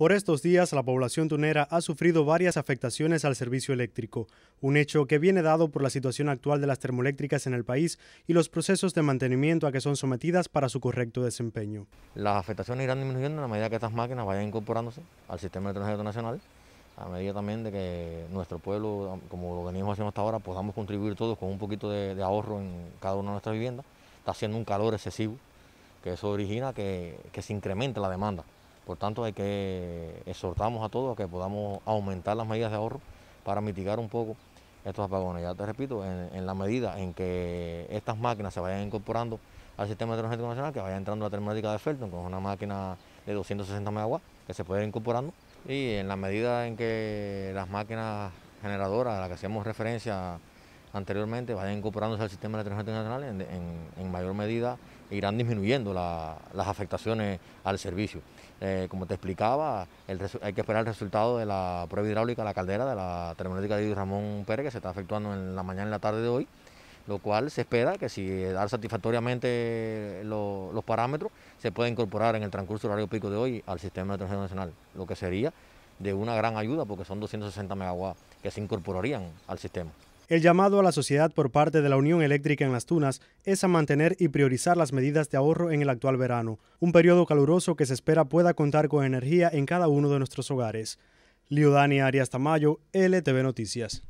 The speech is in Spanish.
Por estos días, la población tunera ha sufrido varias afectaciones al servicio eléctrico, un hecho que viene dado por la situación actual de las termoeléctricas en el país y los procesos de mantenimiento a que son sometidas para su correcto desempeño. Las afectaciones irán disminuyendo a medida que estas máquinas vayan incorporándose al sistema de transporte nacional, a medida también de que nuestro pueblo, como lo venimos haciendo hasta ahora, podamos contribuir todos con un poquito de, ahorro en cada una de nuestras viviendas. Está haciendo un calor excesivo, que eso origina que, que se incremente la demanda. Por tanto, hay que exhortamos a todos a que podamos aumentar las medidas de ahorro para mitigar un poco estos apagones. Ya te repito, en, la medida en que estas máquinas se vayan incorporando al sistema energético nacional, que vaya entrando la termoeléctrica de Felton, con una máquina de 260 megawatts, que se puede ir incorporando. Y en la medida en que las máquinas generadoras a las que hacemos referencia anteriormente, vayan incorporándose al sistema de transporte nacional en, mayor medida e irán disminuyendo las afectaciones al servicio. Eh, como te explicaba, hay que esperar el resultado de la prueba hidráulica a la caldera de la termoeléctrica de Ramón Pérez, que se está efectuando en la mañana y la tarde de hoy, lo cual se espera que si dar satisfactoriamente los parámetros, se pueda incorporar en el transcurso horario pico de hoy al sistema de transporte nacional, lo que sería de una gran ayuda porque son 260 megawatts que se incorporarían al sistema. El llamado a la sociedad por parte de la Unión Eléctrica en Las Tunas es a mantener y priorizar las medidas de ahorro en el actual verano, un periodo caluroso que se espera pueda contar con energía en cada uno de nuestros hogares. Liudania Arias Tamayo, LTV Noticias.